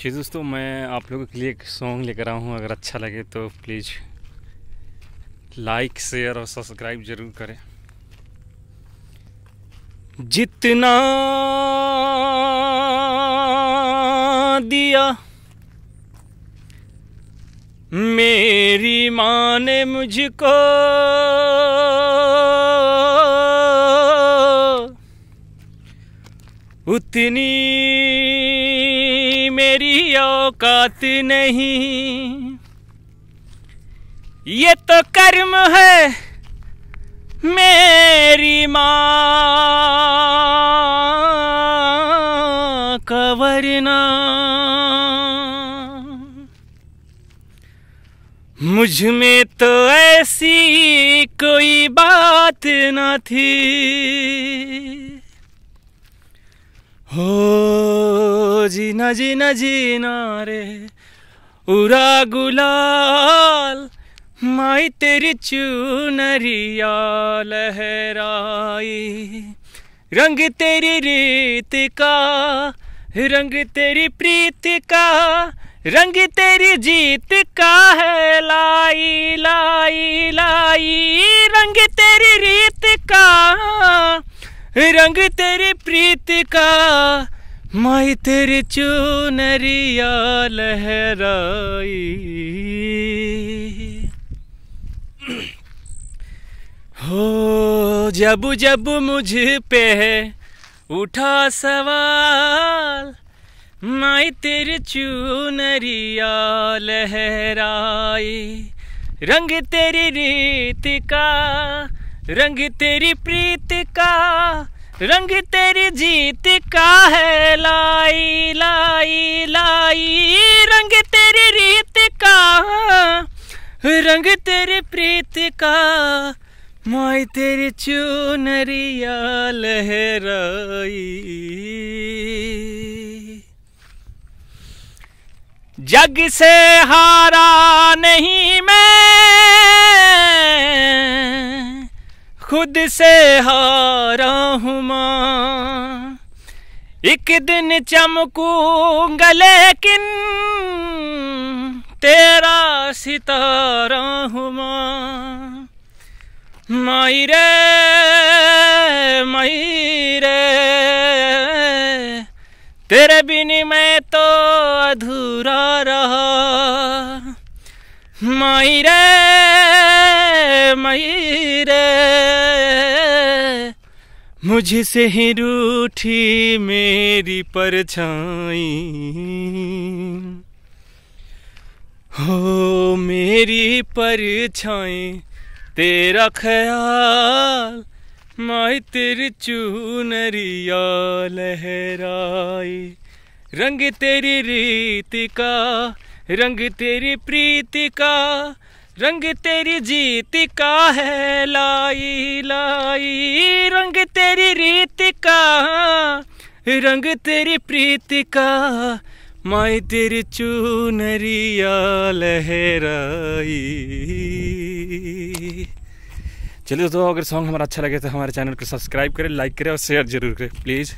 जी दोस्तों मैं आप लोगों के लिए एक सॉन्ग लेकर आऊँ अगर अच्छा लगे तो प्लीज़ लाइक शेयर और सब्सक्राइब ज़रूर करें जितना दिया मेरी माँ ने मुझको उतनी मेरी औकात नहीं ये तो कर्म है मेरी माँ कवरना मुझ में तो ऐसी कोई बात न थी हो जी जीना जीना रे उरा गुलाल माई तेरी चूनरिया लहराई रंग तेरी रीत का रंग तेरी प्रीत का रंग तेरी जीत का है लाई लाई लाई रंग तेरी रीत का रंग तेरी प्रीत का माई तेरी चूनरिया लहराई हो जब जब मुझ पे उठा सवाल माई तेरी चूनरिया लहराई रंग तेरी रीत का रंग तेरी प्रीत का रंग तेरी जीत का है लाई लाई लाई रंग तेरी रीत का रंग तेरी प्रीत का माई तेरी चूनरिया लहराई जग से हारा ने से हारा हूँ मां एक दिन चमकूंगा लेकिन तेरा सितारा हूँ मां माई रे माई रे तेरे बिन मैं तो अधूरा रहा माई रे माई रे मुझसे ही रूठी मेरी परछाई हो मेरी परछाई तेरा ख्याल माई तेरी चूनरिया लहराई रंग तेरी रीति का रंग तेरी प्रीति का रंग तेरी जीत का है लाई लाई रंग तेरी रीत का रंग तेरी प्रीत का माई तेरी चूनरिया लहराई चलिए दोस्तों अगर सॉन्ग हमारा अच्छा लगे तो हमारे चैनल को सब्सक्राइब करें लाइक करें और शेयर जरूर करें प्लीज़